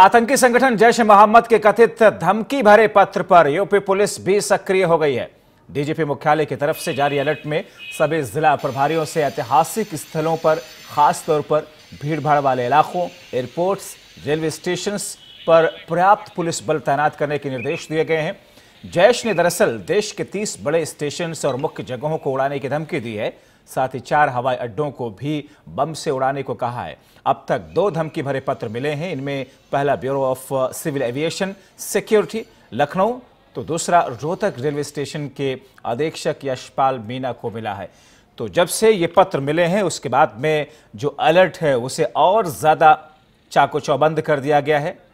आतंकी संगठन जैश मोहम्मद के कथित धमकी भरे पत्र पर यूपी पुलिस भी सक्रिय हो गई है डीजीपी मुख्यालय की तरफ से जारी अलर्ट में सभी जिला प्रभारियों से ऐतिहासिक स्थलों पर खास तौर पर भीड़भाड़ वाले इलाकों एयरपोर्ट्स रेलवे स्टेशन पर पर्याप्त पुलिस बल तैनात करने के निर्देश दिए गए हैं जैश ने दरअसल देश के 30 बड़े स्टेशन और मुख्य जगहों को उड़ाने की धमकी दी है साथ ही चार हवाई अड्डों को भी बम से उड़ाने को कहा है अब तक दो धमकी भरे पत्र मिले हैं इनमें पहला bureau of civil aviation security Lucknow तो दूसरा रोहतक रेलवे स्टेशन के अधीक्षक यशपाल मीना को मिला है तो जब से ये पत्र मिले हैं उसके बाद में जो अलर्ट है उसे और ज़्यादा चाको चौबंद कर दिया गया है